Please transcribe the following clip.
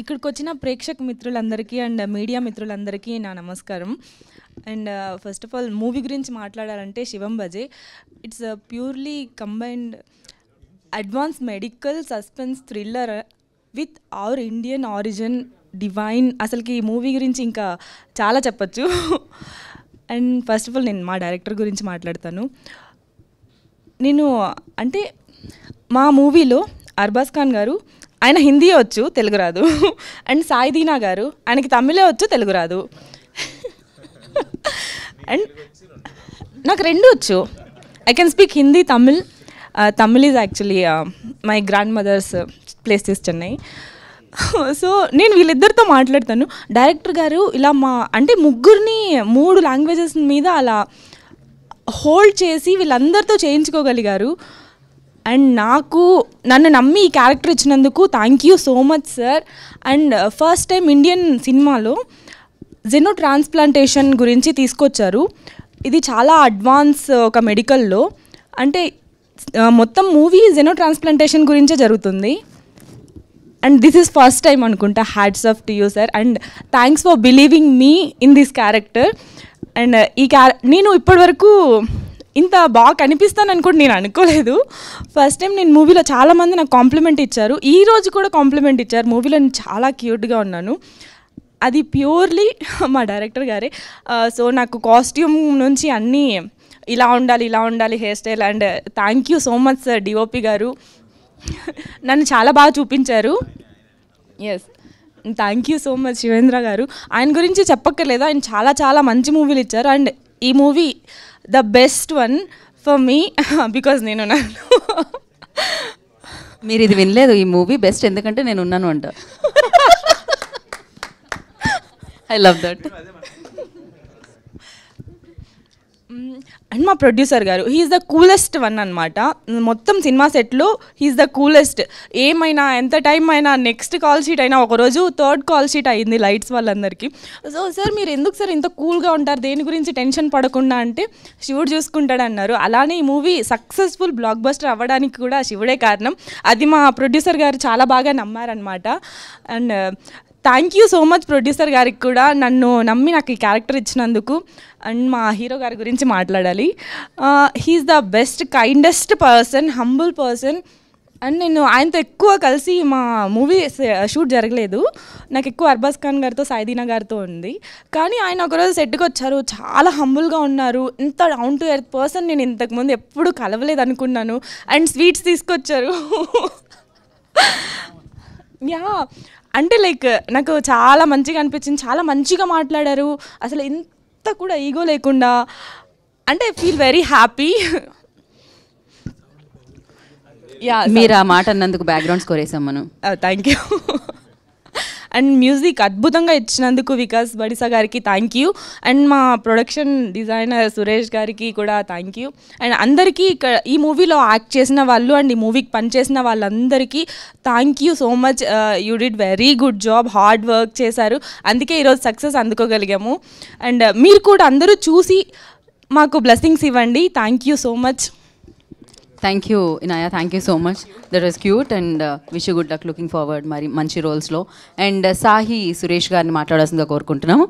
ఇక్కడికి వచ్చిన ప్రేక్షక మిత్రులందరికీ అండ్ మీడియా మిత్రులందరికీ నా నమస్కారం and first of all movie గురించి మాట్లాడాలంటే Shivam Bhaje it's purely combined advance medical suspense thriller with our Indian origin divine అసలుకి ఈ మూవీ గురించి ఇంకా చాలా చెప్పచ్చు అండ్ ఫస్ట్ ఆఫ్ ఆల్ నేను మా డైరెక్టర్ గురించి మాట్లాడతాను నేను అంటే మా మూవీలో అర్బాస్ ఖాన్ గారు ఆయన హిందీ వచ్చు తెలుగు రాదు అండ్ సాయి దీనా గారు ఆయనకి తమిళే వచ్చు తెలుగు రాదు అండ్ నాకు రెండు వచ్చు I can speak Hindi Tamil Tamil is actually my grandmother's places Chennai so నేను వీళ్ళిద్దరితో మాట్లాడతాను డైరెక్టర్ గారు ఇలా మా అంటే ముగ్గురిని మూడు లాంగ్వేజెస్ మీద అలా హోల్డ్ చేసి వీళ్ళందరితో చేయించుకోగలిగారు అండ్ నాకు నన్ను నమ్మి ఈ క్యారెక్టర్ ఇచ్చినందుకు thank you so much sir and first time Indian సినిమాలో జెనో ట్రాన్స్ప్లాంటేషన్ గురించి తీసుకొచ్చారు ఇది చాలా అడ్వాన్స్ uh, ఒక మెడికల్లో అంటే uh, మొత్తం మూవీ జెనో ట్రాన్స్ప్లాంటేషన్ గురించే జరుగుతుంది and this is first time అనుకుంటా hats off to you sir and thanks for believing me in this character and ఈ క్యార నేను ఇప్పటివరకు ఇంత బాగా కనిపిస్తాను అనుకోండి నేను అనుకోలేదు ఫస్ట్ టైం నేను మూవీలో చాలామంది నాకు కాంప్లిమెంట్ ఇచ్చారు ఈ రోజు కూడా కాంప్లిమెంట్ ఇచ్చారు మూవీలో నేను చాలా క్యూట్గా ఉన్నాను అది ప్యూర్లీ మా డైరెక్టర్ గారే సో నాకు కాస్ట్యూమ్ నుంచి అన్నీ ఇలా ఉండాలి ఇలా ఉండాలి hairstyle and thank you so much sir D O P గారు నన్ను చాలా బాగా చూపించారు yes thank you so much Shivendra గారు ఆయన గురించి చెప్పక్కర్లేదు ఆయన చాలా చాలా మంచి మూవీలు ఇచ్చారు అండ్ ఈ movie the best one for me because నేను ఉన్నాను మీరు ఇది వినలేదు ఈ మూవీ బెస్ట్ ఎందుకంటే నేను ఉన్నాను అంట ఐ లవ్ దట్ అండ్ మా ప్రొడ్యూసర్ గారు హీఈస్ ద కూలెస్ట్ వన్ అనమాట మొత్తం సినిమా సెట్లో హీఈస్ ద కూలెస్ట్ ఏమైనా ఎంత టైం అయినా నెక్స్ట్ కాల్ షీట్ అయినా ఒకరోజు థర్డ్ కాల్ షీట్ అయింది లైట్స్ వాళ్ళందరికీ సో సార్ మీరు ఎందుకు సార్ ఇంత కూల్గా ఉంటారు దేని గురించి టెన్షన్ పడకుండా అంటే శివుడు చూసుకుంటాడు అన్నారు అలానే ఈ మూవీ సక్సెస్ఫుల్ బ్లాక్ బస్టర్ అవ్వడానికి కూడా శివుడే కారణం అది మా ప్రొడ్యూసర్ గారు చాలా బాగా నమ్మారనమాట and thank you so much producer గారికి కూడా నన్ను నమ్మి నాకు ఈ క్యారెక్టర్ ఇచ్చినందుకు అండ్ మా హీరో గారి గురించి మాట్లాడాలి he's the best kindest person humble person and నేను ఆయనతో ఎక్కువ కలిసి మా మూవీ షూట్ జరగలేదు నాకు ఎక్కువ అర్బాస్ ఖాన్ గారితో సాయిదీనా గారితో ఉంది కానీ ఆయన ఒకరోజు సెట్కి వచ్చారు చాలా హంబుల్గా ఉన్నారు ఇంత డౌన్ టు ఎర్త్ పర్సన్ నేను ఇంతకుముందు ఎప్పుడు కలవలేదు అనుకున్నాను అండ్ స్వీట్స్ తీసుకొచ్చారు యా అంటే లైక్ నాకు చాలా మంచిగా అనిపించింది చాలా మంచిగా మాట్లాడారు అసలు ఇంత కూడా ఈగో లేకుండా అంటే ఫీల్ వెరీ హ్యాపీ యా మీరు ఆ మాట అన్నందుకు బ్యాక్గ్రౌండ్ స్కోర్ వేసాం మనం thank oh, you and music అద్భుతంగా ఇచ్చినందుకు వికాస్ బడిసా గారికి థ్యాంక్ యూ అండ్ మా ప్రొడక్షన్ డిజైనర్ సురేష్ గారికి కూడా థ్యాంక్ యూ అండ్ అందరికీ ఇక్కడ ఈ మూవీలో యాక్ట్ చేసిన వాళ్ళు అండ్ ఈ మూవీకి పనిచేసిన వాళ్ళందరికీ thank you so much you did very good job hard work చేశారు అందుకే ఈరోజు సక్సెస్ అందుకోగలిగాము అండ్ మీరు కూడా అందరూ చూసి మాకు బ్లెస్సింగ్స్ ఇవ్వండి thank you so much thank you Inaya thank you so much that was cute and wish good luck looking forward మరి మంచి రోల్స్లో అండ్ uh, సాహి సురేష్ గారిని మాట్లాడాల్సిందిగా కోరుకుంటున్నాము